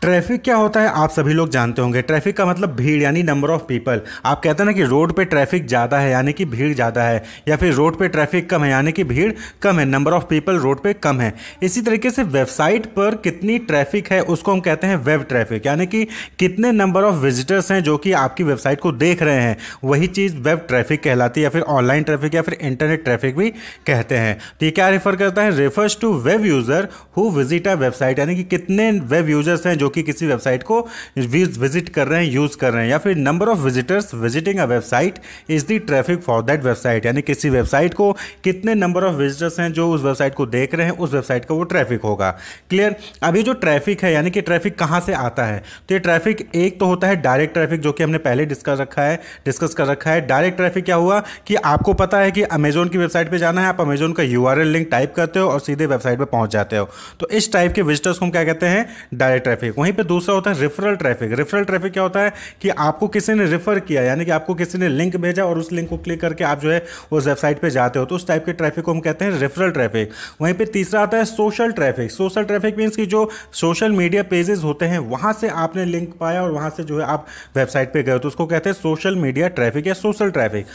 Traffic क्या होता है आप सभी लोग जानते होंगे ट्रैफिक का मतलब भीड़ यानी नंबर ऑफ़ पीपल आप कहते हैं ना कि रोड पे ट्रैफिक ज़्यादा है यानी कि भीड़ ज़्यादा है या फिर रोड पे ट्रैफिक कम है यानी कि भीड़ कम है नंबर ऑफ़ पीपल रोड पे कम है इसी तरीके से वेबसाइट पर कितनी ट्रैफिक है उसको हम कहते हैं वेब ट्रैफिक यानी कि कितने नंबर ऑफ़ विजिटर्स हैं जो कि आपकी वेबसाइट को देख रहे हैं वही चीज़ वेब ट्रैफिक कहलाती है या फिर ऑनलाइन ट्रैफिक या फिर इंटरनेट ट्रैफिक भी कहते हैं तो ये क्या रेफर करता है refers to web user who visit a website यानी कि कितने वेब यूज़र्स हैं जो कि किसी वेबसाइट को विजिट कर रहे हैं यूज़ कर रहे हैं या फिर number of visitors visiting a website is the traffic for that website यानी किसी वेबसाइट को कितने नंबर ऑफ विजिटर्स हैं जो उस वेबसाइट को देख रहे हैं उस वेबसाइट का वो ट्रैफिक होगा क्लियर अभी जो ट्रैफिक है यानी कि ट्रैफिक कहाँ से आता है तो ये ट्रैफिक एक तो होता है डायरेक्ट ट्रैफिक जो कि हमने पहले डिस्कस रखा है डिस्कस कर रखा है डायरेक्ट ट्रैफिक क्या हुआ कि आपको पता है कि अमेजोन की वेबसाइट पर जाना है आप अमेजोन का यू लिंक टाइप करते हो और सीधे वेबसाइट पर पहुंच जाते हो तो इस टाइप के विजिटर्स को हम क्या कहते हैं डायरेक्ट ट्रैफिक वहीं पर दूसरा होता है रेफरल ट्रैफिक रेफरल ट्रैफिक क्या होता है कि आपको किसी ने रेफर किया यानी कि आपको किसी ने लिंक भेजा और उस लिंक को क्लिक करके आप जो है उस वेबसाइट पर जाते हो तो उस टाइप के ट्रैफिक को हम कहते हैं रेफरल ट्रैफिक वहीं पर तीसरा आता है social traffic social traffic means की जो सोशल मीडिया पेजेस होते हैं वहाँ से आपने लिंक पाया और वहाँ से जो है आप वेबसाइट पर गए तो उसको कहते हैं सोशल मीडिया ट्रैफिक या सोशल ट्रैफिक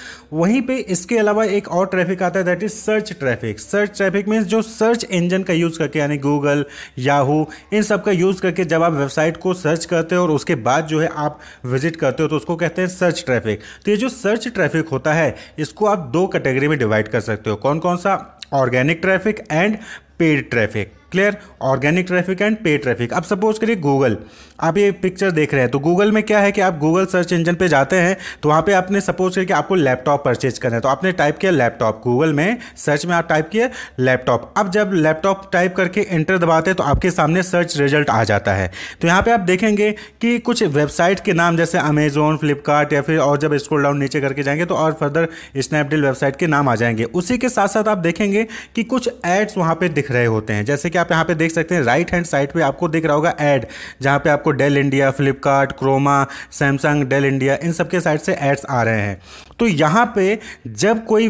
वहीं पर इसके अलावा एक और ट्रैफिक आता है that is search traffic search traffic means जो सर्च इंजन का यूज़ करके यानी गूगल याहू इन सब का यूज़ करके जब आप आप वेबसाइट को सर्च करते हो और उसके बाद जो है आप विजिट करते हो तो उसको कहते हैं सर्च ट्रैफिक तो ये जो सर्च ट्रैफिक होता है इसको आप दो कैटेगरी में डिवाइड कर सकते हो कौन कौन सा organic traffic and paid traffic clear organic traffic and pay traffic अब सपोज करिए गूगल आप ये पिक्चर देख रहे हैं तो गूगल में क्या है कि आप गूगल सर्च इंजन पे जाते हैं तो वहाँ पे आपने सपोज करके आपको लैपटॉप परचेज करना है तो आपने टाइप किया लैपटॉप गूगल में सर्च में आप टाइप किए लैपटॉप अब जब लैपटॉप टाइप करके एंटर दबाते हैं तो आपके सामने सर्च रिजल्ट आ जाता है तो यहाँ पर आप देखेंगे कि कुछ वेबसाइट के नाम जैसे अमेजोन फ्लिपकार्ट या फिर और जब स्क्रोल डाउन नीचे करके जाएंगे तो और फर्दर स्नैपडील वेबसाइट के नाम आ जाएंगे उसी के साथ साथ आप देखेंगे कि कुछ एड्स वहाँ पर दिख रहे होते हैं जैसे कि आप यहाँ पे देख सकते हैं राइट हैंड साइड पे आपको दिख रहा होगा एड जहाँ पे आपको Dell India Flipkart Croma Samsung Dell India इन सबके साइड से एड्स आ रहे हैं तो यहाँ पे जब कोई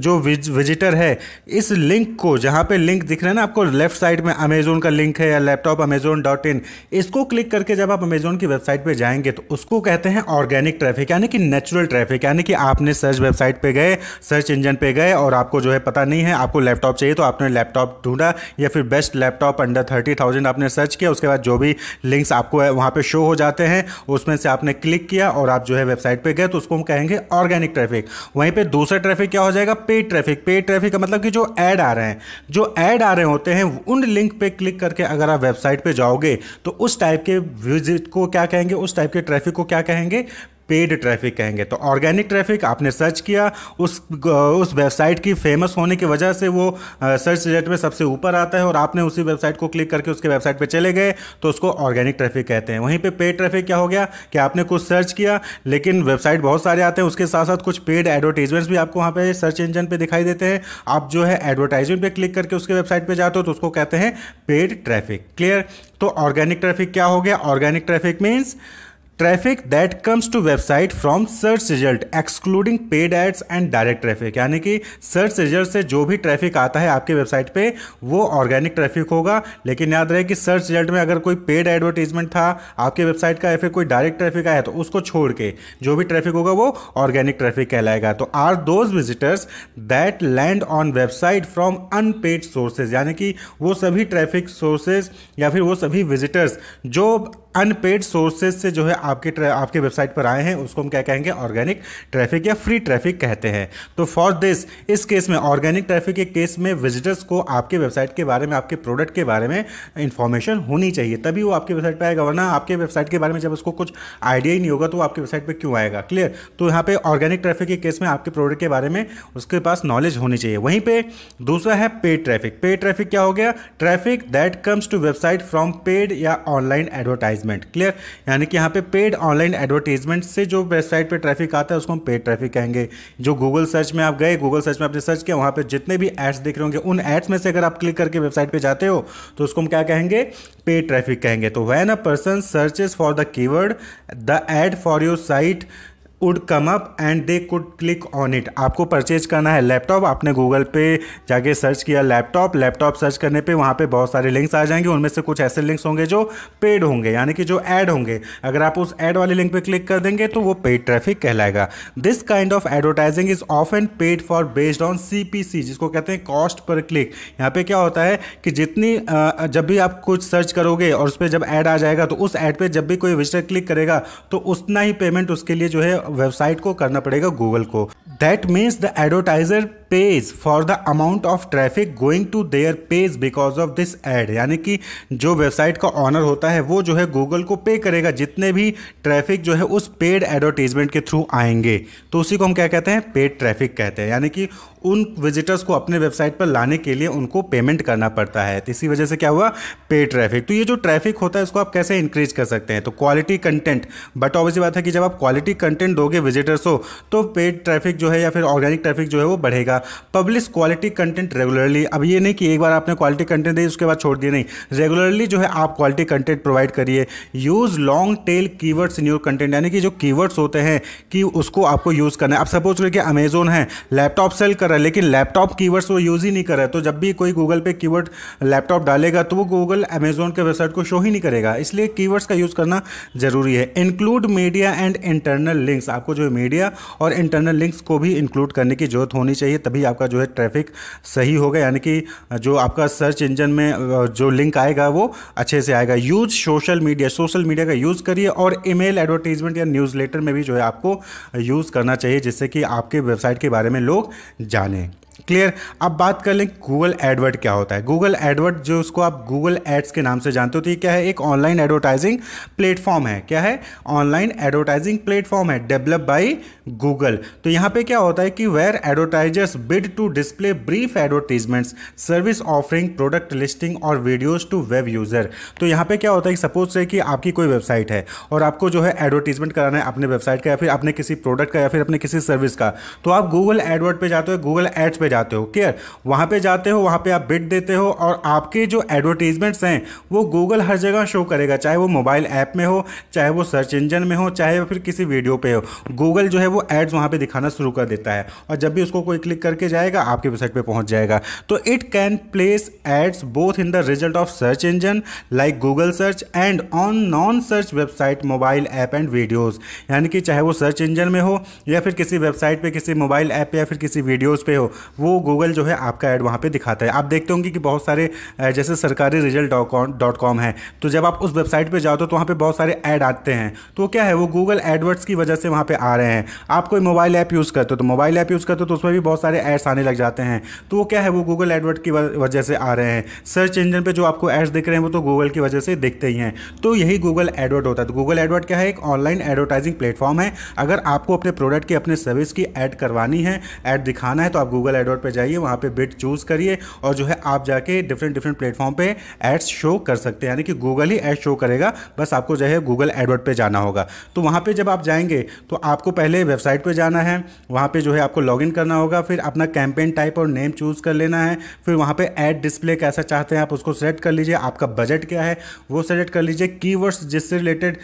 जो विज विजिटर है इस लिंक को जहाँ पे लिंक दिख रहा है ना आपको लेफ्ट साइड में अमेज़ोन का लिंक है या लैपटॉप अमेज़ोन डॉट इन इसको क्लिक करके जब आप अमेज़ोन की वेबसाइट पे जाएंगे तो उसको कहते हैं ऑर्गेनिक ट्रैफिक यानी कि नेचुरल ट्रैफिक यानी कि आपने सर्च वेबसाइट पे गए सर्च इंजन पे गए और आपको जो है पता नहीं है आपको लैपटॉप चाहिए तो आपने लैपटॉप ढूंढा या फिर best laptop under thirty thousand आपने सर्च किया उसके बाद जो भी लिंक्स आपको वहाँ पर शो हो जाते हैं उसमें से आपने क्लिक किया और आप जो है वेबसाइट पर गए तो उसको हम कहेंगे ऑर्गेनिक ट्रैफिक वहीं पर दूसरा ट्रैफिक क्या हो जाएगा पेड ट्रैफिक पेड ट्रैफिक का मतलब कि जो ऐड आ रहे हैं जो ऐड आ रहे होते हैं उन लिंक पे क्लिक करके अगर आप वेबसाइट पे जाओगे तो उस टाइप के विजिट को क्या कहेंगे उस टाइप के ट्रैफिक को क्या कहेंगे पेड ट्रैफिक कहेंगे तो ऑर्गेनिक ट्रैफिक आपने सर्च किया उस उस वेबसाइट की फेमस होने की वजह से वो सर्च रिजल्ट में सबसे ऊपर आता है और आपने उसी वेबसाइट को क्लिक करके उसके वेबसाइट पर चले गए तो उसको ऑर्गेनिक ट्रैफिक कहते हैं वहीं पर पे पेड ट्रैफिक क्या हो गया कि आपने कुछ सर्च किया लेकिन वेबसाइट बहुत सारे आते हैं उसके साथ साथ कुछ पेड एडवर्टीजमेंट्स भी आपको वहाँ पर सर्च इंजन पर दिखाई देते हैं आप जो है एडवर्टाइजमेंट पर क्लिक करके उसके वेबसाइट पर जाते हो तो उसको कहते हैं पेड ट्रैफिक क्लियर तो ऑर्गेनिक ट्रैफिक क्या हो गया organic traffic means traffic that comes to website from search result excluding paid ads and direct traffic यानी कि सर्च रिजल्ट से जो भी ट्रैफिक आता है आपके वेबसाइट पे वो ऑर्गेनिक ट्रैफिक होगा लेकिन याद रहे कि सर्च रिजल्ट में अगर कोई पेड एडवर्टीजमेंट था आपके वेबसाइट का या फिर कोई डायरेक्ट ट्रैफिक आया तो उसको छोड़ के जो भी ट्रैफिक होगा वो ऑर्गेनिक ट्रैफिक कहलाएगा तो are those visitors that land on website from unpaid sources यानी कि वो सभी ट्रैफिक सोर्सेज या फिर वो सभी विजिटर्स जो अनपेड सोर्सेज से जो है आपके आपके वेबसाइट पर आए हैं उसको हम क्या कहेंगे ऑर्गेनिक ट्रैफिक या फ्री ट्रैफिक कहते हैं तो फॉर दिस इस केस में ऑर्गेनिक ट्रैफिक के केस में विजिटर्स को आपके वेबसाइट के बारे में आपके प्रोडक्ट के बारे में इन्फॉर्मेशन होनी चाहिए तभी वो आपकी वेबसाइट पर आएगा वरना आपके वेबसाइट के बारे में जब उसको कुछ आइडिया ही नहीं होगा तो आपकी वेबसाइट पर क्यों आएगा क्लियर तो यहाँ पर ऑर्गेनिक ट्रैफिक के केस में आपके प्रोडक्ट के बारे में उसके पास नॉलेज होनी चाहिए वहीं पर दूसरा है पेड ट्रैफिक पेड ट्रैफिक क्या हो गया traffic that comes to website from paid या ऑनलाइन एडवर्टाइज एडवर्टाइजमेंट क्लियर यानी कि यहाँ पे पेड ऑनलाइन एडवर्टाइजमेंट से जो वेबसाइट पे ट्रैफिक आता है उसको हम पेड ट्रैफिक कहेंगे जो गूगल सर्च में आप गए गूगल सर्च में आपने सर्च किया वहाँ पर जितने भी एड्स देख रहे होंगे उन एड्स में से अगर आप क्लिक करके वेबसाइट पर जाते हो तो उसको हम क्या कहेंगे पेड ट्रैफिक कहेंगे तो when a person searches for the keyword the ad for your site would come up and they could click on it आपको परचेज करना है लैपटॉप आपने गूगल पे जाके सर्च किया लैपटॉप लैपटॉप सर्च करने पे वहाँ पे बहुत सारे लिंक्स आ जाएंगे उनमें से कुछ ऐसे लिंक्स होंगे जो पेड होंगे यानी कि जो ऐड होंगे अगर आप उस ऐड वाले लिंक पे क्लिक कर देंगे तो वो पेड ट्रैफिक कहलाएगा this kind of advertising is of and paid for based on C जिसको कहते हैं कॉस्ट पर क्लिक यहाँ पे क्या होता है कि जितनी जब भी आप कुछ सर्च करोगे और उस पर जब ऐड आ जाएगा तो उस ऐड पर जब भी कोई विजिटर क्लिक करेगा तो उतना ही पेमेंट उसके लिए जो है वेबसाइट को करना पड़ेगा गूगल को that means the advertiser pays for the amount of traffic going to their page because of this ad यानी कि जो वेबसाइट का ऑनर होता है वो जो है गूगल को पे करेगा जितने भी ट्रैफिक जो है उस पेड एडवर्टीजमेंट के थ्रू आएंगे तो उसी को हम क्या कहते हैं पेड ट्रैफिक कहते हैं यानी कि उन विजिटर्स को अपने वेबसाइट पर लाने के लिए उनको पेमेंट करना पड़ता है तो इसी वजह से क्या हुआ पेड ट्रैफिक तो ये जो ट्रैफिक होता है इसको आप कैसे इंक्रीज कर सकते हैं तो क्वालिटी कंटेंट बट ऑब्वियस बात है कि जब आप क्वालिटी कंटेंट दोगे विजिटर्स हो तो पेड ट्रैफिक जो है या फिर ऑर्गेनिक ट्रैफिक जो है वो बढ़ेगा पब्लिश क्वालिटी कंटेंट रेगुलरली अब ये नहीं कि एक बार आपने क्वालिटी कंटेंट दी उसके बाद छोड़ दिया नहीं रेगुलरली जो है आप क्वालिटी कंटेंट प्रोवाइड करिए use long tail keywords in your content यानी कि जो कीवर्ड्स होते हैं कि उसको आपको यूज़ करना है अब सपोज करके अमेजोन है लैपटॉप सेल कर रहा है लेकिन लैपटॉप कीवर्ड्स वो यूज़ ही नहीं कर रहा है तो जब भी कोई गूगल पे कीवर्ड लैपटॉप डालेगा तो वो गूगल अमेजोन के वेबसाइट को शो ही नहीं करेगा इसलिए कीवर्ड्स का यूज़ करना ज़रूरी है include media and internal links आपको जो मीडिया और इंटरनल लिंक्स को भी इंक्लूड करने की जरूरत होनी चाहिए तब तभी आपका जो है ट्रैफिक सही होगा यानी कि जो आपका सर्च इंजन में जो लिंक आएगा वो अच्छे से आएगा use social media social media का यूज़ करिए और ईमेल एडवर्टीजमेंट या न्यूज़ में भी जो है आपको यूज़ करना चाहिए जिससे कि आपके वेबसाइट के बारे में लोग जानें क्लियर अब बात कर लें गूगल एडवर्ड क्या होता है गूगल एडवर्ड जो उसको आप गूगल एड्स के नाम से जानते हो तो ये क्या है एक ऑनलाइन एडवर्टाइजिंग प्लेटफॉर्म है क्या है ऑनलाइन एडवर्टाइजिंग प्लेटफॉर्म है डेवलप बाय गूगल तो यहाँ पे क्या होता है कि where advertisers bid to display brief advertisements service offering product listing और वीडियोज टू वेब यूजर तो यहाँ पे क्या होता है सपोज से कि आपकी कोई वेबसाइट है और आपको जो है एडवर्टीजमेंट कराना है अपने वेबसाइट का या फिर अपने किसी प्रोडक्ट का या फिर अपने किसी सर्विस का तो आप गूगल एडवर्ड पर जाते हो गूगल एड्स पे जाते हो क्लियर वहाँ पे जाते हो वहाँ पे आप बिट देते हो और आपके जो एडवर्टीजमेंट्स हैं वो गूगल हर जगह शो करेगा चाहे वो मोबाइल ऐप में हो चाहे वो सर्च इंजन में हो चाहे फिर किसी वीडियो पे हो गूगल जो है वो एड्स वहाँ पर दिखाना शुरू कर देता है और जब भी उसको कोई क्लिक करके जाएगा आपके वेबसाइट पर पहुँच जाएगा तो it can place ads both in the result of search engine like Google search and on non search website mobile app and videos यानी कि चाहे वो सर्च इंजन में हो या फिर किसी वेबसाइट पे किसी मोबाइल ऐप पे या फिर किसी वीडियोज़ पे हो वो गूगल जो है आपका ऐड वहाँ पर दिखाता है आप देखते होंगे कि बहुत सारे जैसे सरकारी रिजल्ट डॉट कॉम है तो जब आप उस वेबसाइट पर जाओ तो, तो वहाँ पर बहुत सारे ऐड आते हैं तो क्या है वो गूगल एडवर्ड्स की वजह से वहाँ पर आ रहे हैं आप कोई मोबाइल ऐप यूज़ करते हो तो मोबाइल ऐप यूज़ करते हो तो उसमें भी बहुत सारे ऐड्स आने लग जाते हैं तो वो क्या है वो गूगल एडवर्ड की वजह से आ रहे हैं सर्च इंजन पे जो आपको एड्स दिख रहे हैं वो तो गूगल की वजह से दिखते ही हैं तो यही गूगल एडवर्ड होता है तो गूगल एडवर्ड क्या है एक ऑनलाइन एडवर्टाइजिंग प्लेटफॉर्म है अगर आपको अपने प्रोडक्ट की अपने सर्विस की एड करवानी है एड दिखाना है तो आप गूगल एडवर्ड पे जाइए वहाँ पे बिट चूज़ करिए और जो है आप जाके डिफरेंट डिफरेंट प्लेटफॉर्म पे एड्स शो कर सकते हैं यानी कि गूगल ही एड शो करेगा बस आपको जो है गूगल एडवर्ड पे जाना होगा तो वहाँ पे जब आप जाएंगे तो आपको पहले वेबसाइट पे जाना है वहाँ पे जो है आपको लॉगिन करना होगा फिर अपना कैंपेन टाइप और नेम चूज़ कर लेना है फिर वहाँ पर एड डिस्प्ले कैसा चाहते हैं आप उसको सेलेक्ट कर लीजिए आपका बजट क्या है वो सेलेक्ट कर लीजिए कीवर्ड्स जिससे रिलेटेड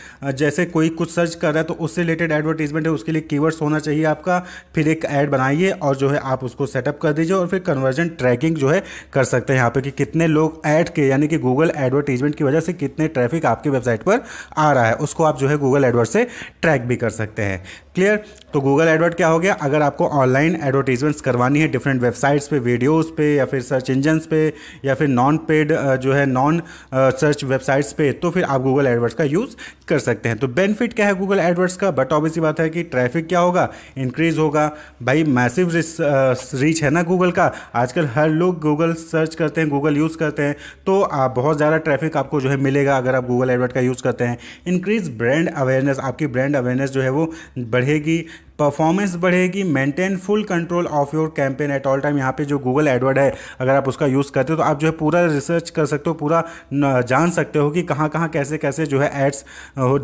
जैसे कोई कुछ सर्च कर रहा है तो उससे रिलेटेड एडवर्टीजमेंट है उसके लिए कीवर्ड्स होना चाहिए आपका फिर एक ऐड बनाइए और जो है आप उसको सेटअप सेटअप कर दीजिए और फिर कन्वर्जन ट्रैकिंग जो है कर सकते हैं यहाँ पे कि कितने लोग ऐड के यानी कि गूगल एडवर्टीजमेंट की वजह से कितने ट्रैफिक आपकी वेबसाइट पर आ रहा है उसको आप जो है गूगल एडवर्ट से ट्रैक भी कर सकते हैं क्लियर तो गूगल एडवर्ट क्या हो गया अगर आपको ऑनलाइन एडवर्टीजमेंट्स करवानी है डिफरेंट वेबसाइट्स पे वीडियोस पे या फिर सर्च इंजन्स पे या फिर नॉन पेड जो है नॉन सर्च वेबसाइट्स पे तो फिर आप गूगल एडवर्ट्स का यूज़ कर सकते हैं तो बेनिफिट क्या है गूगल एडवर्ट्स का बट ऑब्वियसली बात है कि ट्रैफिक क्या होगा इंक्रीज़ होगा भाई मैसिव रीच है ना गूगल का आजकल हर लोग गूगल सर्च करते हैं गूगल यूज़ करते हैं तो आप बहुत ज़्यादा ट्रैफिक आपको जो है मिलेगा अगर आप गूगल एडवर्ट का यूज़ करते हैं इंक्रीज ब्रांड अवेयरनेस आपकी ब्रांड अवेयरनेस जो है वो बढ़े बढ़ेगी परफॉर्मेंस बढ़ेगी maintain full control of your campaign at all time यहाँ पे जो गूगल एडवर्ड है अगर आप उसका यूज़ करते हो तो आप जो है पूरा रिसर्च कर सकते हो पूरा जान सकते हो कि कहाँ कहाँ कैसे कैसे जो है एड्स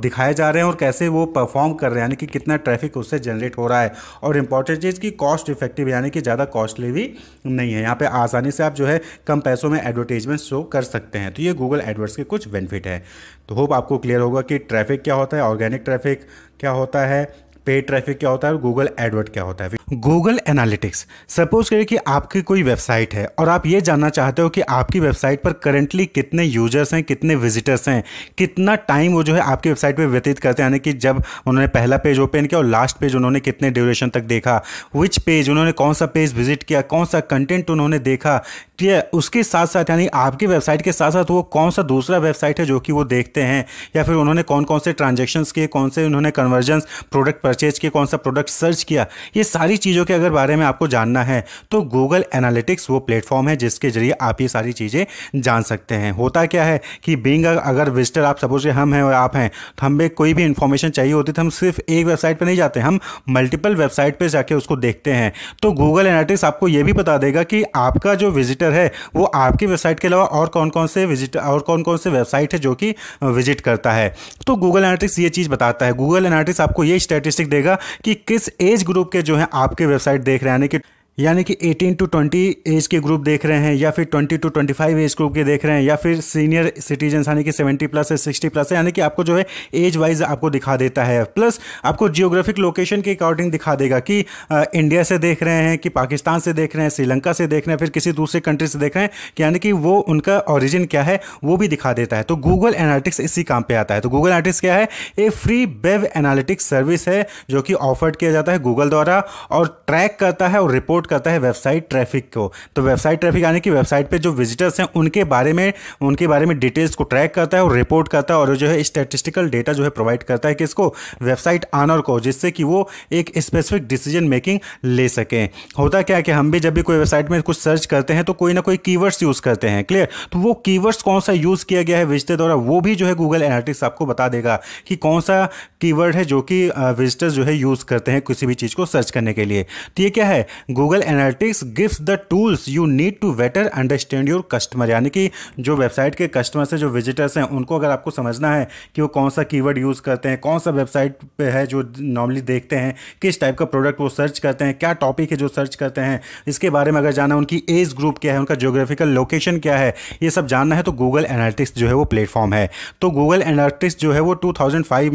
दिखाए जा रहे हैं और कैसे वो परफॉर्म कर रहे हैं यानी कि कितना ट्रैफिक उससे जनरेट हो रहा है और इंपॉर्टेंट चीज़ की कॉस्ट इफेक्टिव यानी कि ज़्यादा कॉस्टली भी नहीं है यहाँ पर आसानी से आप जो है कम पैसों में एडवर्टीजमेंट शो कर सकते हैं तो ये गूगल एडवर्ड्स के कुछ बेनिफिट है तो होप आपको क्लियर होगा कि ट्रैफिक क्या होता है ऑर्गेनिक ट्रैफिक क्या होता है पेड ट्रैफिक क्या होता है और गूगल एडवर्ड क्या होता है गूगल एनालिटिक्स सपोज करिए कि आपकी कोई वेबसाइट है और आप ये जानना चाहते हो कि आपकी वेबसाइट पर करंटली कितने यूजर्स हैं कितने विजिटर्स हैं कितना टाइम वो जो है आपकी वेबसाइट पर व्यतीत करते हैं यानी कि जब उन्होंने पहला पेज ओपन किया और लास्ट पेज उन्होंने कितने ड्यूरेशन तक देखा विच पेज उन्होंने कौन सा पेज विजिट किया कौन सा कंटेंट उन्होंने देखा ठीक तो है उसके साथ साथ यानी आपकी वेबसाइट के साथ साथ वो कौन सा दूसरा वेबसाइट है जो कि वो देखते हैं या फिर उन्होंने कौन कौन से ट्रांजेक्शन किए कौन से उन्होंने कन्वर्जन प्रोडक्ट परचेज किए कौन सा प्रोडक्ट सर्च किया ये सारी चीज़ों के अगर बारे में आपको जानना है तो गूगल एनालिटिक्स वो प्लेटफॉर्म है जिसके जरिए आप ये सारी चीज़ें जान सकते हैं होता क्या है कि बींग अगर विजिटर आप सपोज हम हैं और आप हैं तो हमें कोई भी इन्फॉर्मेशन चाहिए होती तो हम सिर्फ एक वेबसाइट पर नहीं जाते हम मल्टीपल वेबसाइट पर जाके उसको देखते हैं तो गूगल एनालिटिक्स आपको ये भी बता देगा कि आपका जो विजिटर है वो आपकी वेबसाइट के अलावा और कौन कौन से विजिट और कौन कौन से वेबसाइट है जो कि विजिट करता है तो गूगल एनालिटिक्स ये चीज़ बताता है गूगल एनालिटिक्स आपको ये स्टैटिस्टिक देगा कि किस एज ग्रुप के जो है आपके वेबसाइट देख रहे हैं यानी कि यानी कि 18 टू 20 एज के ग्रुप देख रहे हैं या फिर 20 टू 25 एज ग्रुप के देख रहे हैं या फिर सीनियर सिटीजन यानी कि 70 प्लस है 60 प्लस है यानी कि आपको जो है एज वाइज आपको दिखा देता है प्लस आपको जियोग्राफिक लोकेशन के अकॉर्डिंग दिखा देगा कि आ, इंडिया से देख रहे हैं कि पाकिस्तान से देख रहे हैं श्रीलंका से देख रहे हैं फिर किसी दूसरे कंट्री से देख रहे हैं यानी कि वो उनका ऑरिजिन क्या है वो भी दिखा देता है तो गूगल एनालिटिक्स इसी काम पर आता है तो गूगल एनालिटिक्स क्या है a free web analytics service है जो कि ऑफर्ड किया जाता है गूगल द्वारा और ट्रैक करता है और रिपोर्ट सपोर्ट करता है वेबसाइट ट्रैफिक को तो वेबसाइट ट्रैफिक यानी कि वेबसाइट पे जो विजिटर्स हैं उनके बारे में उनके बारे में डिटेल्स को ट्रैक करता है और रिपोर्ट करता है और जो है स्टेटिस्टिकल डेटा जो है प्रोवाइड करता है किसको वेबसाइट आनर को जिससे कि वो एक स्पेसिफिक डिसीजन मेकिंग ले सकें होता क्या है कि हम भी जब भी कोई वेबसाइट में कुछ सर्च करते हैं तो कोई ना कोई कीवर्ड्स यूज़ करते हैं क्लियर तो वो कीवर्ड्स कौन सा यूज़ किया गया है विजिटर द्वारा वो भी जो है गूगल एनालिटिक्स आपको बता देगा कि कौन सा कीवर्ड है जो कि विजिटर्स जो है यूज़ करते हैं किसी भी चीज़ को सर्च करने के लिए तो ये क्या है Google Google Analytics gives the tools you need to better understand your customer यानी कि जो वेबसाइट के कस्टमर्स हैं जो विजिटर्स हैं उनको अगर आपको समझना है कि वो कौन सा कीवर्ड यूज़ करते हैं कौन सा वेबसाइट पे है जो नॉर्मली देखते हैं किस टाइप का प्रोडक्ट वो सर्च करते हैं क्या टॉपिक है जो सर्च करते हैं इसके बारे में अगर जाना उनकी एज ग्रुप क्या है उनका जोग्राफिकल लोकेशन क्या है ये सब जानना है तो गूगल एनालिटिक्स जो है वो प्लेटफॉर्म है तो गूगल एनालिटिक्स जो है वो टू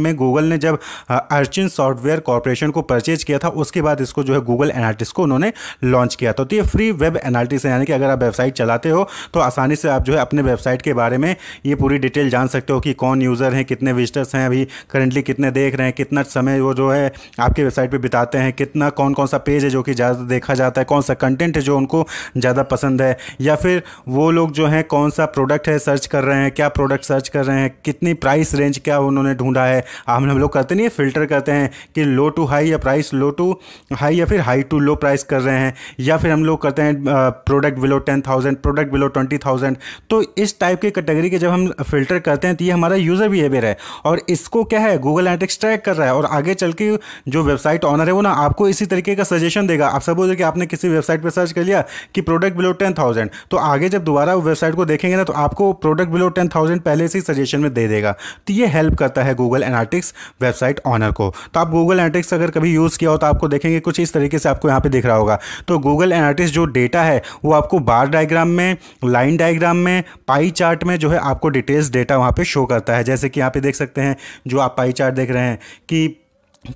में गूगल ने जब अर्चिन सॉफ्टवेयर कॉरपोरेशन को परचेज किया था उसके बाद इसको जो है गूगल एनालिटिक्स को उन्होंने लॉन्च किया तो, तो ये फ्री वेब एनालिटिक्स है यानी कि अगर आप वेबसाइट चलाते हो तो आसानी से आप जो है अपने वेबसाइट के बारे में ये पूरी डिटेल जान सकते हो कि कौन यूज़र हैं कितने विजिटर्स हैं अभी करंटली कितने देख रहे हैं कितना समय वो जो है आपकी वेबसाइट पर बिताते हैं कितना कौन कौन सा पेज है जो कि ज़्यादा देखा जाता है कौन सा कंटेंट है जो उनको ज़्यादा पसंद है या फिर वो लोग जो हैं कौन सा प्रोडक्ट है सर्च कर रहे हैं क्या प्रोडक्ट सर्च कर रहे हैं कितनी प्राइस रेंज क्या उन्होंने ढूंढा है हम हम लोग करते नहीं फिल्टर करते हैं कि लो टू हाई या प्राइस लो टू हाई या फिर हाई टू लो प्राइस कर रहे हैं हैं या फिर हम लोग करते हैं product below ten thousand product below twenty thousand तो इस टाइप की कैटेगरी के जब हम फिल्टर करते हैं तो ये हमारा यूज़र बिहेवियर है और इसको क्या है गूगल एनालिटिक्स ट्रैक कर रहा है और आगे चल के जो वेबसाइट ऑनर है वो ना आपको इसी तरीके का सजेशन देगा आप सपोज कि आपने किसी वेबसाइट पर सर्च कर लिया कि प्रोडक्ट बिलो टेन थाउजेंड तो आगे जब दोबारा वेबसाइट को देखेंगे ना तो आपको प्रोडक्ट बिलो टेन थाउजेंड पहले से ही सजेशन में दे देगा तो ये हेल्प करता है गूगल एनालिटिक्स वेबसाइट ऑनर को तो आप गूगल एनालिटिक्स अगर कभी यूज़ किया हो तो आपको देखेंगे कुछ इस तरीके से आपको यहाँ पे दिख रहा होगा तो गूगल एनालिटिक्स जो डेटा है वो आपको बार डायग्राम में लाइन डायग्राम में पाई चार्ट में जो है आपको डिटेल्स डेटा वहाँ पर शो करता है जैसे कि यहाँ पर देख सकते हैं जो आप पाई चार्ट देख रहे हैं कि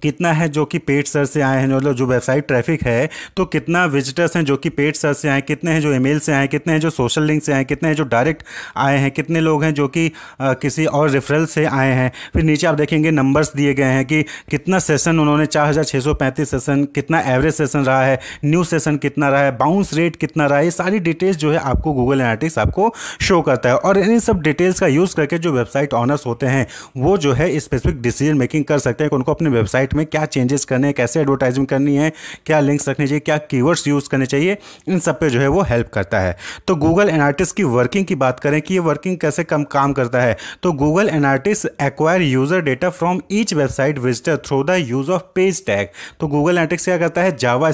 कितना है जो कि पेड सर से आए हैं मतलब जो वेबसाइट ट्रैफिक है तो कितना विजिटर्स हैं जो कि पेड सर से आए हैं कितने हैं जो ईमेल से आए कितने हैं जो सोशल लिंक से आए कितने हैं जो डायरेक्ट आए हैं कितने लोग हैं जो कि किसी और रेफरल से आए हैं फिर नीचे आप देखेंगे नंबर्स दिए गए हैं कि कितना सेशन उन्होंने चार सेशन कितना एवरेज सेशन रहा है न्यू सेशन कितना रहा है बाउंस रेट कितना रहा है ये सारी डिटेल्स जो है आपको गूगल एनाटिक्स आपको शो करता है और इन सब डिटेल्स का यूज़ करके जो वेबसाइट ऑनर्स होते हैं वो जो है स्पेसिफिक डिसीजन मेकिंग कर सकते हैं कि उनको अपने वेबसाइट वेबसाइट में क्या चेंजेस करने हैं कैसे एडवर्टाइजिंग करनी है क्या लिंक्स रखने चाहिए क्या कीवर्ड्स यूज़ करने चाहिए इन सब पे जो है वो हेल्प करता है तो गूगल एनालिटिक्स की वर्किंग की बात करें कि ये वर्किंग कैसे कम काम करता है तो Google Analytics acquire user data from each website visitor through the use of page tag तो गूगल एनालिटिक्स क्या करता है जावा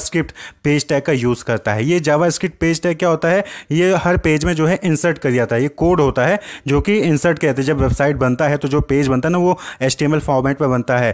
पेज टैग का यूज़ करता है ये जावा पेज टैग क्या होता है ये हर पेज में जो है इंसर्ट कर जाता है ये कोड होता है जो कि इंसर्ट कहते हैं जब वेबसाइट बनता है तो जो पेज बनता है ना वो एच फॉर्मेट में बनता है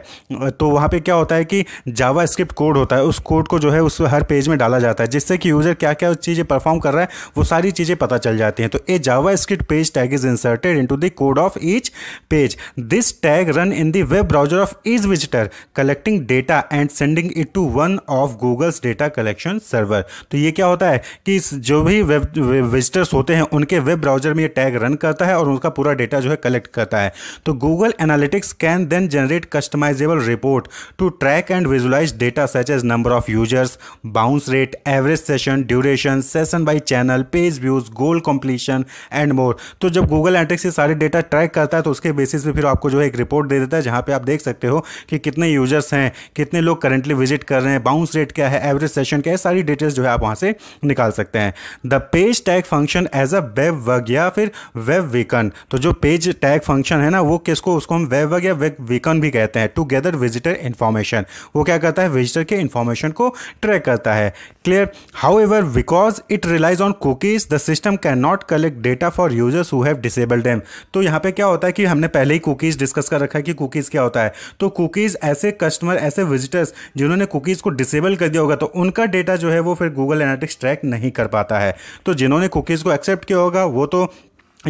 तो वहाँ पे क्या होता है कि जावा स्क्रिप्ट कोड होता है उस कोड को जो है उस हर पेज में डाला जाता है जिससे कि यूज़र क्या क्या चीज़ें परफॉर्म कर रहा है वो सारी चीज़ें पता चल जाती हैं तो a JavaScript page tag is inserted into the code of each page this tag run in the web browser of each visitor collecting data and sending it to one of Google's data collection server तो ये क्या होता है कि जो भी web visitors होते हैं उनके वेब ब्राउजर में ये टैग रन करता है और उनका पूरा डेटा जो है कलेक्ट करता है तो Google Analytics can then generate customisable report layout to track and visualize data such as number of users, bounce rate, average session, duration, session by channel, page views, goal completion and more. तो जब Google Analytics ये सारे data track करता है तो उसके basis पे फिर आपको जो है एक रिपोर्ट दे देता है जहाँ पे आप देख सकते हो कि कितने यूजर्स हैं कितने लोग करेंटली विजिट कर रहे हैं बाउंस रेट क्या है एवरेज सेशन क्या है सारी डिटेल्स जो है आप वहाँ से निकाल सकते हैं the page tag function as a web वर्ग या फिर वेब वीकन तो जो पेज टैग फंक्शन है ना वो किसको उसको हम वेब वर्ग या वेब वीकन भी कहते हैं टुगेदर विजिटर इन्फॉर्मेशन वो क्या करता है विजिटर के इन्फॉर्मेशन को ट्रैक करता है clear however because it relies on cookies the system can not collect data for users who have disabled them तो यहाँ पे क्या होता है कि हमने पहले ही कुकीज़ डिस्कस कर रखा है कि कुकीज़ क्या होता है तो कुकीज़ ऐसे कस्टमर ऐसे विजिटर्स जिन्होंने कुकीज़ को डिसेबल कर दिया होगा तो उनका डेटा जो है वो फिर गूगल एनाटिक्स ट्रैक नहीं कर पाता है तो जिन्होंने कुकीज़ को एक्सेप्ट किया होगा वो तो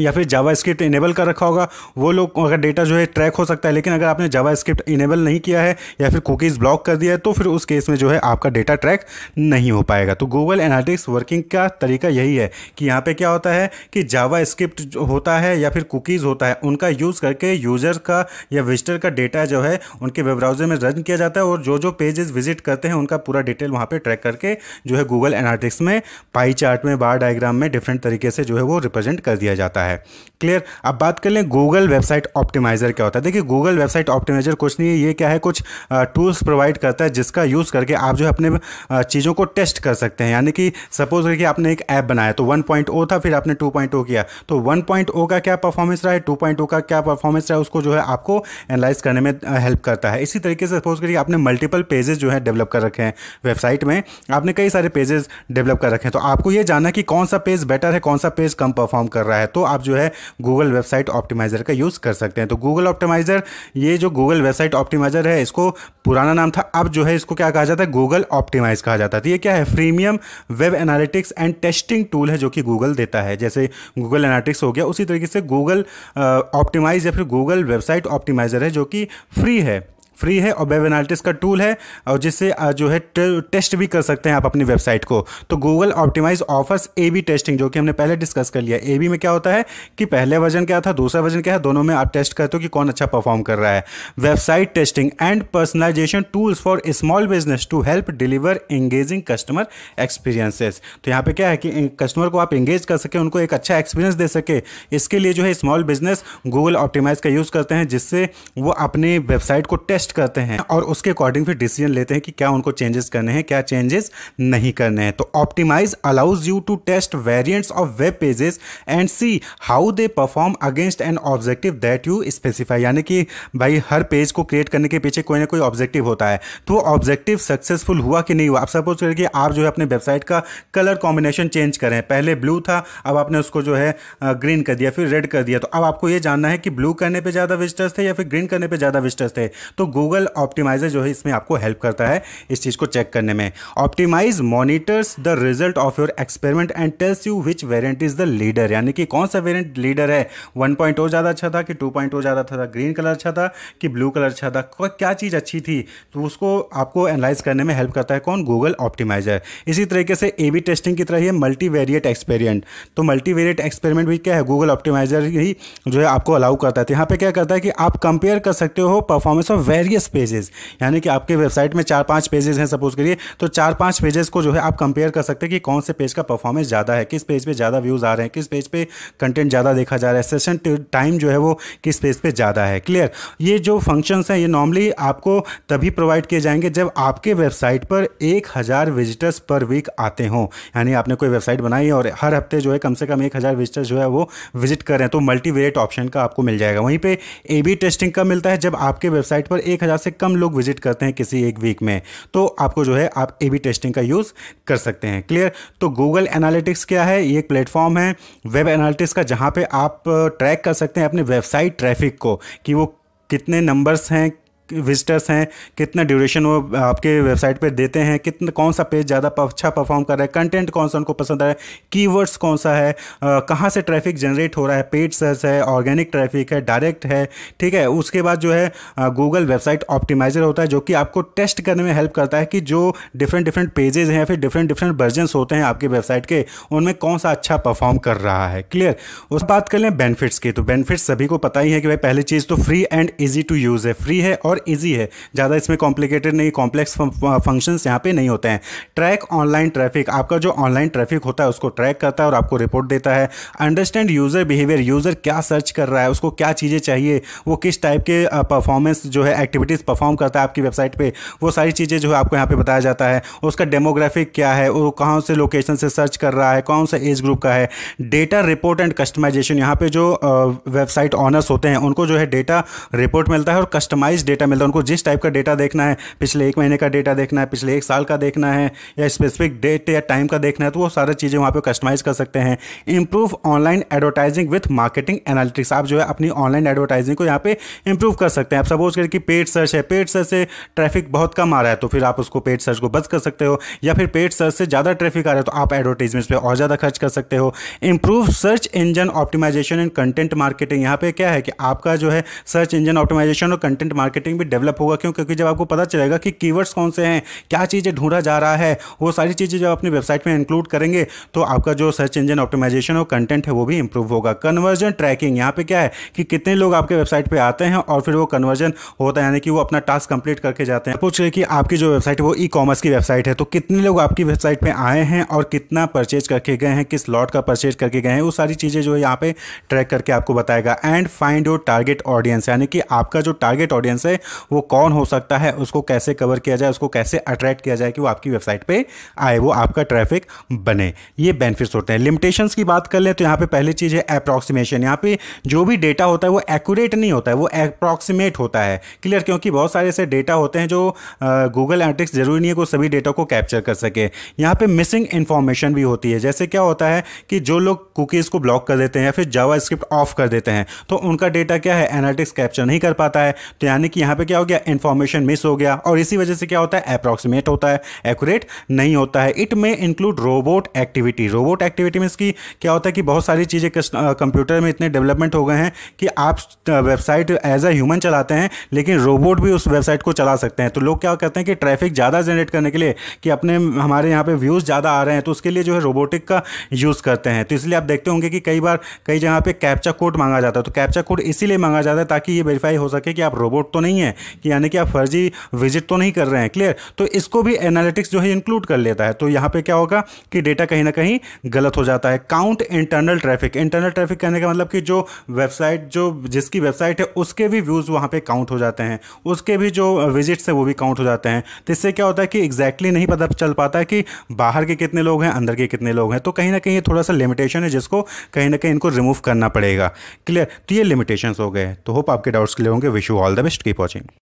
या फिर जावा स्क्रिप्ट इनेबल कर रखा होगा वो लोग अगर डेटा जो है ट्रैक हो सकता है लेकिन अगर आपने जावा स्क्रिप्ट इनेबल नहीं किया है या फिर कुकीज़ ब्लॉक कर दिया है तो फिर उस केस में जो है आपका डेटा ट्रैक नहीं हो पाएगा तो गूगल एनालिटिक्स वर्किंग का तरीका यही है कि यहाँ पर क्या होता है कि जावा स्क्रिप्ट होता है या फिर कुकीज़ होता है उनका यूज़ करके यूज़र का या विजिटर का डेटा जो है उनके वेब ब्राउज़र में रन किया जाता है और जो जो पेजेस विजिट करते हैं उनका पूरा डिटेल वहाँ पर ट्रैक करके जो है गूगल एनालिटिक्स में पाई चार्ट में बार डायग्राम में डिफरेंट तरीके से जो है वो रिप्रेजेंट कर दिया जाता है होता है क्लियर अब बात कर लें गूगल वेबसाइट ऑप्टिमाइज़र क्या होता है देखिए गूगल वेबसाइट ऑप्टिमाइज़र कुछ नहीं है ये क्या है कुछ टूल्स प्रोवाइड करता है जिसका यूज़ करके आप जो है अपने चीज़ों को टेस्ट कर सकते हैं यानी कि सपोज करके आपने एक ऐप बनाया तो वन पॉइंट ओ था फिर आपने टू पॉइंट ओ किया तो वन पॉइंट ओ का क्या परफॉर्मेंस रहा है टू पॉइंट ओ का क्या परफॉर्मेंस रहा है उसको जो है आपको एनालाइज करने में हेल्प करता है इसी तरीके से सपोज करिए आपने मल्टीपल पेजेस जो है डेवलप कर रखे हैं वेबसाइट में आपने कई सारे पेजेस डेवलप कर रखे हैं तो आपको ये जानना कि कौन सा पेज बेटर है कौन सा पेज कम परफॉर्म कर रहा है तो आप जो है गूगल वेबसाइट ऑप्टिमाइज़र का यूज़ कर सकते हैं तो गूगल ऑप्टिमाइज़र ये जो गूगल वेबसाइट ऑप्टिमाइज़र है इसको पुराना नाम था अब जो है इसको क्या कहा जाता है गूगल ऑप्टिमाइज़ कहा जाता है तो ये क्या है freemium web analytics and testing tool है जो कि गूगल देता है जैसे गूगल एनालिटिक्स हो गया उसी तरीके से गूगल ऑप्टिमाइज या फिर गूगल वेबसाइट ऑप्टिमाइज़र है जो कि फ्री है फ्री है और वेब एनालिटिक्स का टूल है और जिससे जो है टेस्ट भी कर सकते हैं आप अपनी वेबसाइट को तो Google optimise offers A B testing जो कि हमने पहले डिस्कस कर लिया ए बी में क्या होता है कि पहले वर्जन क्या था दूसरा वर्जन क्या है दोनों में आप टेस्ट करते हो कि कौन अच्छा परफॉर्म कर रहा है website testing and personalisation tools for small business to help deliver engaging customer experiences तो यहाँ पे क्या है कि कस्टमर को आप एंगेज कर सके उनको एक अच्छा एक्सपीरियंस दे सके इसके लिए जो है स्मॉल बिजनेस गूगल ऑप्टिमाइज का यूज़ करते हैं जिससे वो अपनी वेबसाइट को टेस्ट टेस्ट करते हैं और उसके अकॉर्डिंग फिर डिसीजन लेते हैं कि क्या उनको चेंजेस करने हैं क्या चेंजेस नहीं करने हैं तो optimise allows you to test variants of web pages and see how they perform against an objective that you specify यानी कि भाई हर पेज को क्रिएट करने के पीछे कोई ना कोई ऑब्जेक्टिव होता है तो ऑब्जेक्टिव सक्सेसफुल हुआ कि नहीं हुआ आप सपोज करिए आप जो है अपने वेबसाइट का कलर कॉम्बिनेशन चेंज करें पहले ब्लू था अब आपने उसको जो है ग्रीन कर दिया फिर रेड कर दिया तो अब आपको यह जानना है कि ब्लू करने पर ज़्यादा विजिटर्स थे या फिर ग्रीन करने पर ज़्यादा विजिटर्स थे तो गूगल ऑप्टिमाइजर जो है इसमें आपको हेल्प करता है इस चीज़ को चेक करने में optimise monitors the result of your experiment and tells you which variant is the leader यानी कि कौन सा वेरियंट लीडर है वन ज़्यादा अच्छा था कि टू पॉइंट ज़्यादा था ग्रीन कलर अच्छा था कि ब्लू कलर अच्छा था क्या चीज़ अच्छी थी तो उसको आपको एनालाइज करने में हेल्प करता है कौन गूगल ऑप्टिमाइजर इसी तरीके से ए बी टेस्टिंग की तरह ही मल्टी वेरिएट एक्सपेरिमेंट तो मल्टी वेरिएट एक्सपेरिमेंट भी क्या है गूगल ऑप्टिमाइजर ही जो है आपको अलाउ करता है यहां तो यहाँ पे क्या करता है कि आप कंपेयर कर सकते हो परफॉर्मेंस ऑफ वेर वेरियस पेजेस यानी कि आपके वेबसाइट में चार पांच पेजेस हैं सपोज करिए तो चार पांच पेजेस को जो है आप कंपेयर कर सकते हैं कि कौन से पेज का परफॉर्मेंस ज़्यादा है किस पेज पर ज़्यादा व्यूज़ आ रहे हैं किस पेज पे कंटेंट ज़्यादा देखा जा रहा है सेशन टाइम जो है वो किस पेज पर ज़्यादा है क्लियर ये जो फंक्शन हैं ये नॉर्मली आपको तभी प्रोवाइड किए जाएंगे जब आपके वेबसाइट पर एक हज़ार विजिटर्स पर वीक आते हों यानी आपने कोई वेबसाइट बनाई और हर हफ्ते जो है कम से कम एक हज़ार विजिटर्स जो है वो विजिट कर रहे हैं तो मल्टीवेट ऑप्शन का आपको मिल जाएगा वहीं पर ए बी टेस्टिंग का मिलता है जब आपके वेबसाइट पर एक हज़ार से कम लोग विजिट करते हैं किसी एक वीक में तो आपको जो है आप ए बी टेस्टिंग का यूज़ कर सकते हैं क्लियर तो गूगल एनालिटिक्स क्या है ये एक प्लेटफॉर्म है वेब एनालिटिक्स का जहाँ पर आप ट्रैक uh, कर सकते हैं अपने वेबसाइट ट्रैफिक को कि वो कितने नंबर्स हैं विजिटर्स हैं कितने ड्यूरेशन वो आपके वेबसाइट पे देते हैं कितना कौन सा पेज ज़्यादा अच्छा परफॉर्म कर रहा है कंटेंट कौन सा उनको पसंद आ रहा है कीवर्ड्स कौन सा है कहाँ से ट्रैफिक जनरेट हो रहा है पेड सर्च है ऑर्गेनिक ट्रैफिक है डायरेक्ट है ठीक है उसके बाद जो है गूगल वेबसाइट ऑप्टिमाइजर होता है जो कि आपको टेस्ट करने में हेल्प करता है कि जो डिफरेंट डिफरेंट पेजेज हैं फिर डिफरेंट डिफरेंट वर्जन्स होते हैं आपके वेबसाइट के उनमें कौन सा अच्छा परफॉर्म कर रहा है क्लियर उस बात कर लें बेनिफिट्स की तो बेनिफिट्स सभी को पता ही है कि भाई पहली चीज़ तो free and easy to use है फ्री है और और ईजी है ज़्यादा इसमें कॉम्प्लिकेटेड नहीं कॉम्प्लेक्स फंक्शंस यहाँ पे नहीं होते हैं ट्रैक ऑनलाइन ट्रैफिक आपका जो ऑनलाइन ट्रैफिक होता है उसको ट्रैक करता है और आपको रिपोर्ट देता है अंडरस्टैंड यूज़र बिहेवियर यूज़र क्या सर्च कर रहा है उसको क्या चीज़ें चाहिए वो किस टाइप के परफॉर्मेंस जो है एक्टिविटीज़ परफॉर्म करता है आपकी वेबसाइट पर वो सारी चीज़ें जो है आपको यहाँ पर बताया जाता है उसका डेमोग्राफिक क्या है वो कहाँ से लोकेशन से सर्च कर रहा है कौन सा एज ग्रुप का है डेटा रिपोर्ट एंड कस्टमाइजेशन यहाँ पर जो वेबसाइट ऑनर्स होते हैं उनको जो है डेटा रिपोर्ट मिलता है और कस्टमाइज डेटा डेटा मिलता है उनको जिस टाइप का डेटा देखना है पिछले एक महीने का डेटा देखना है पिछले एक साल का देखना है या स्पेसिफिक डेट या टाइम का देखना है तो वो सारी चीज़ें वहाँ पर कस्टमाइज़ कर सकते हैं improve online advertising with marketing analytics आप जो है अपनी ऑनलाइन एडवर्टाइजिंग को यहाँ पे इंप्रूव कर सकते हैं आप सपोज करके पेड सर्च है पेड सर्च से ट्रैफिक बहुत कम आ रहा है तो फिर आप उसको पेड सर्च को बंद कर सकते हो या फिर पेड सर्च से ज़्यादा ट्रैफिक आ रहा है तो आप एडवर्टीजमेंट्स पर और ज़्यादा खर्च कर सकते हो improve search engine optimisation and content marketing यहाँ पे क्या है कि आपका जो है सर्च इंजन ऑप्टिमाइजेशन और कंटेंट मार्केटिंग अंडरस्टैंडिंग भी डेवलप होगा क्यों क्योंकि जब आपको पता चलेगा कि कीवर्ड्स कौन से हैं क्या चीज़ें ढूंढा जा रहा है वो सारी चीज़ें जब अपनी वेबसाइट में इंक्लूड करेंगे तो आपका जो सर्च इंजन ऑप्टिमाइजेशन और कंटेंट है वो भी इंप्रूव होगा कन्वर्जन ट्रैकिंग यहाँ पर क्या है कि कितने लोग आपके वेबसाइट पर आते हैं और फिर वो कन्वर्जन होता है यानी कि वो अपना टास्क कंप्लीट करके जाते हैं पूछ रहे कि आपकी जो वेबसाइट है वो ई कॉमर्स की वेबसाइट है तो कितने लोग आपकी वेबसाइट पर आए हैं और कितना परचेज करके गए हैं किस लॉट का परचेज करके गए हैं वो सारी चीज़ें जो है यहाँ पे ट्रैक करके आपको बताएगा and find your target audience यानी कि आपका जो टारगेट ऑडियंस है वो कौन हो सकता है उसको कैसे कवर किया जाए उसको कैसे अट्रैक्ट किया जाए कि वो आपकी वेबसाइट पर आए वो आपका ट्रैफिक बने ये बेनिफिट्स होते हैं लिमिटेशंस की बात कर लें तो यहाँ पे पहली चीज़ है अप्रॉक्सीमेशन यहाँ पे जो भी डेटा होता है वो एक्यूरेट नहीं होता है वो अप्रॉक्सीमेट होता है क्लियर क्योंकि बहुत सारे ऐसे डेटा होते हैं जो गूगल एनालिटिक्स जरूरी नहीं है कि सभी डेटा को कैप्चर कर सके यहाँ पे मिसिंग इन्फॉर्मेशन भी होती है जैसे क्या होता है कि जो लोग कुकीज़ को ब्लॉक कर देते हैं या फिर जावा ऑफ कर देते हैं तो उनका डेटा क्या है एनालिटिक्स कैप्चर नहीं कर पाता है तो यानी कि यहाँ यहाँ पे क्या हो गया इन्फॉर्मेशन मिस हो गया और इसी वजह से क्या होता है अप्रॉक्सीमेट होता है एक्यूरेट नहीं होता है इट में include robot activity robot activity में इसकी क्या होता है कि बहुत सारी चीज़ें कंप्यूटर में इतने डेवलपमेंट हो गए हैं कि आप वेबसाइट एज अ ह्यूमन चलाते हैं लेकिन रोबोट भी उस वेबसाइट को चला सकते हैं तो लोग क्या कहते हैं कि ट्रैफिक ज़्यादा जनरेट करने के लिए कि अपने हमारे यहाँ पे व्यूज़ ज़्यादा आ रहे हैं तो उसके लिए जो है रोबोटिक का यूज़ करते हैं तो इसलिए आप देखते होंगे कि कई बार कई जगह पर कैप्चा कोड मांगा जाता है तो कैप्चा कोड इसीलिए मांगा जाता है ताकि ये वेरीफाई हो सके कि आप रोबोट तो नहीं है है कि यानी कि आप फर्जी विजिट तो नहीं कर रहे हैं क्लियर तो इसको भी एनालिटिक्स जो है इंक्लूड कर लेता है तो यहाँ पे क्या होगा कि डेटा कहीं ना कहीं गलत हो जाता है count internal traffic internal traffic कहने का मतलब कि जो वेबसाइट जो जिसकी वेबसाइट है उसके भी व्यूज़ वहाँ पर काउंट हो जाते हैं उसके भी जो विजिट्स हैं वो भी काउंट हो जाते हैं तो इससे क्या होता है कि एग्जैक्टली नहीं पता चल पाता है कि बाहर के कितने लोग हैं अंदर के कितने लोग हैं तो कहीं ना कहीं ये थोड़ा सा लिमिटेशन है जिसको कहीं ना कहीं इनको रिमूव करना पड़ेगा क्लियर तो ये लिमिटेशंस हो गए तो होप आपके डाउट्स क्लियर होंगे wish you all the best की पॉच watching.